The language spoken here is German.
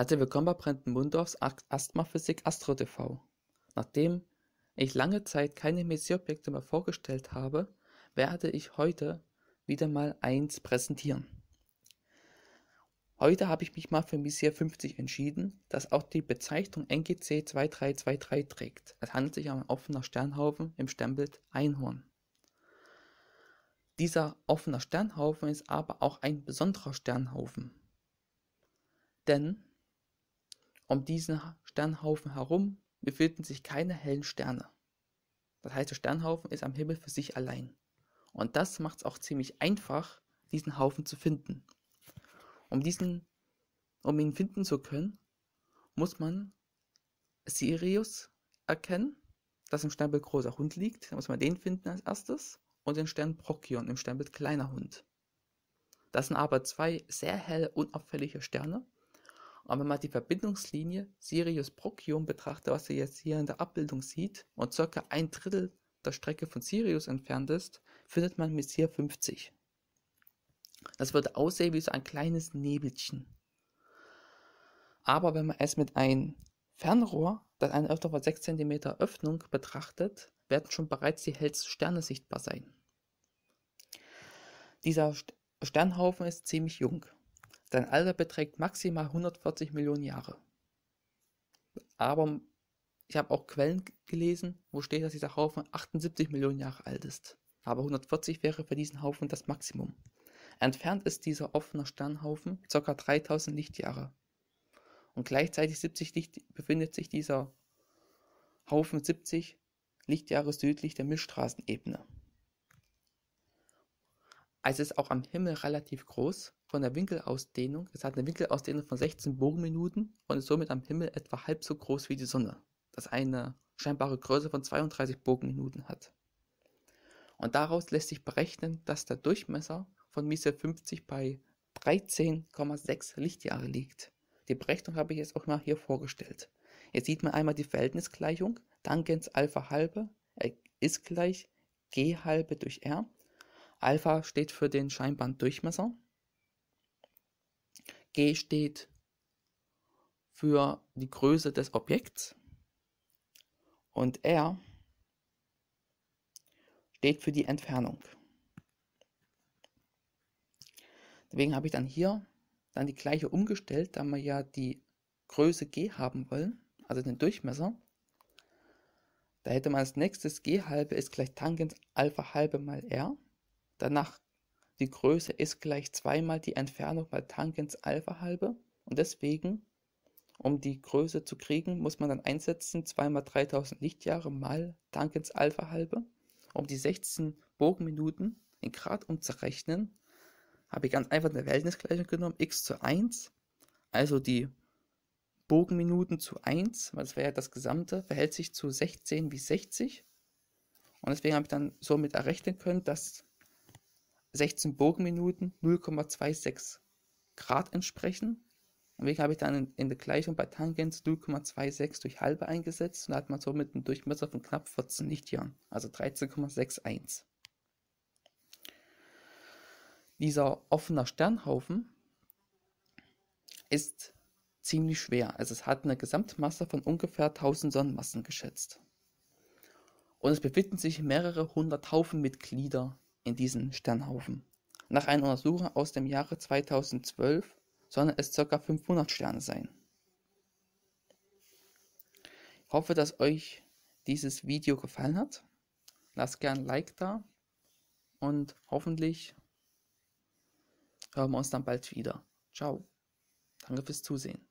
Herzlich willkommen bei Brandon Mundorfs Asthmaphysik Astro TV. Nachdem ich lange Zeit keine Messierobjekte mehr vorgestellt habe, werde ich heute wieder mal eins präsentieren. Heute habe ich mich mal für Messier 50 entschieden, das auch die Bezeichnung NGC 2323 trägt. Es handelt sich um ein offener Sternhaufen im Sternbild Einhorn. Dieser offene Sternhaufen ist aber auch ein besonderer Sternhaufen. Denn um diesen Sternhaufen herum befinden sich keine hellen Sterne. Das heißt, der Sternhaufen ist am Himmel für sich allein. Und das macht es auch ziemlich einfach, diesen Haufen zu finden. Um, diesen, um ihn finden zu können, muss man Sirius erkennen, das im Sternbild großer Hund liegt. Da muss man den finden als erstes. Und den Stern Procyon im Sternbild kleiner Hund. Das sind aber zwei sehr helle, unauffällige Sterne, und wenn man die Verbindungslinie Sirius-Broccium betrachtet, was ihr jetzt hier in der Abbildung sieht, und circa ein Drittel der Strecke von Sirius entfernt ist, findet man Messier 50. Das würde aussehen wie so ein kleines Nebelchen. Aber wenn man es mit einem Fernrohr, das eine öfter von 6 cm Öffnung betrachtet, werden schon bereits die hellsten Sterne sichtbar sein. Dieser Sternhaufen ist ziemlich jung. Sein Alter beträgt maximal 140 Millionen Jahre. Aber ich habe auch Quellen gelesen, wo steht, dass dieser Haufen 78 Millionen Jahre alt ist. Aber 140 wäre für diesen Haufen das Maximum. Entfernt ist dieser offene Sternhaufen ca. 3000 Lichtjahre. Und gleichzeitig 70 Licht befindet sich dieser Haufen 70 Lichtjahre südlich der Milchstraßenebene. Es ist auch am Himmel relativ groß von der Winkelausdehnung. Es hat eine Winkelausdehnung von 16 Bogenminuten und ist somit am Himmel etwa halb so groß wie die Sonne, das eine scheinbare Größe von 32 Bogenminuten hat. Und daraus lässt sich berechnen, dass der Durchmesser von Mise 50 bei 13,6 Lichtjahre liegt. Die Berechnung habe ich jetzt auch mal hier vorgestellt. Jetzt sieht man einmal die Verhältnisgleichung. Tangens Alpha halbe äh, ist gleich G halbe durch R. Alpha steht für den Scheinbanddurchmesser. G steht für die Größe des Objekts. Und R steht für die Entfernung. Deswegen habe ich dann hier dann die gleiche umgestellt, da wir ja die Größe g haben wollen, also den Durchmesser. Da hätte man als nächstes g halbe ist gleich Tangens Alpha halbe mal r. Danach, die Größe ist gleich zweimal die Entfernung mal Tangens Alpha halbe und deswegen, um die Größe zu kriegen, muss man dann einsetzen 2 mal 3000 Lichtjahre mal Tangens Alpha halbe, um die 16 Bogenminuten in Grad umzurechnen, habe ich ganz einfach eine Verhältnisgleichung genommen, x zu 1, also die Bogenminuten zu 1, weil das wäre ja das Gesamte, verhält sich zu 16 wie 60. Und deswegen habe ich dann somit errechnen können, dass 16 Burgenminuten 0,26 Grad entsprechen. Und deswegen habe ich dann in, in, der Gleichung bei Tangens 0,26 durch halbe eingesetzt und hat man somit einen Durchmesser von knapp 14 Lichtjahren, also 13,61. Dieser offene Sternhaufen ist ziemlich schwer. Also es hat eine Gesamtmasse von ungefähr 1000 Sonnenmassen geschätzt. Und es befinden sich mehrere hundert Haufenmitglieder in diesem Sternhaufen. Nach einer Untersuchung aus dem Jahre 2012 sollen es ca. 500 Sterne sein. Ich hoffe, dass euch dieses Video gefallen hat. Lasst gern ein Like da und hoffentlich hören wir uns dann bald wieder. Ciao. Danke fürs Zusehen.